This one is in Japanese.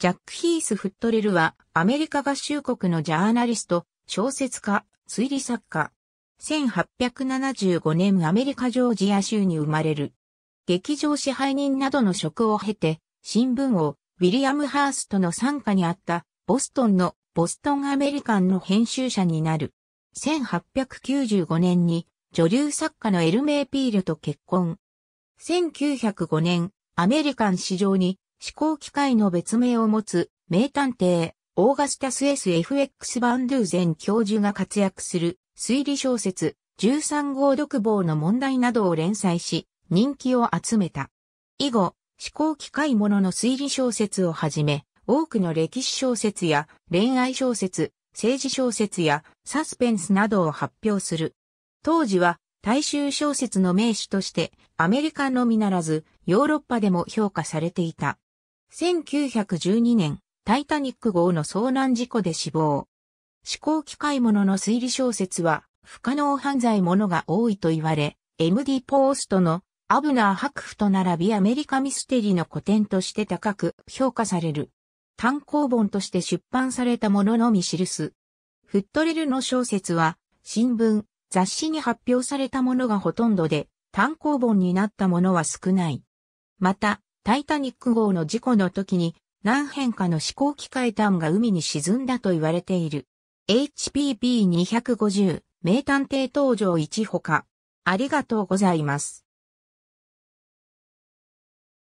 ジャック・ヒース・フットレルは、アメリカ合衆国のジャーナリスト、小説家、推理作家。1875年アメリカ・ジョージア州に生まれる。劇場支配人などの職を経て、新聞をウィリアム・ハーストの傘下にあったボストンのボストン・アメリカンの編集者になる。1895年に女流作家のエルメー・ピールと結婚。1905年、アメリカン市場に思考機械の別名を持つ名探偵、オーガスタス SFX バンドゥーゼン教授が活躍する推理小説13号独房の問題などを連載し、人気を集めた。以後、思考機械ものの推理小説をはじめ、多くの歴史小説や恋愛小説、政治小説やサスペンスなどを発表する。当時は大衆小説の名手としてアメリカのみならずヨーロッパでも評価されていた。1912年、タイタニック号の遭難事故で死亡。思考機械ものの推理小説は、不可能犯罪ものが多いと言われ、MD ポーストのアブナークフと並びアメリカミステリーの古典として高く評価される。単行本として出版されたもののみ記す。フットレルの小説は、新聞、雑誌に発表されたものがほとんどで、単行本になったものは少ない。また、タイタニック号の事故の時に何変化の思考機械弾が海に沈んだと言われている。HPP250 名探偵登場1ほか。ありがとうございます。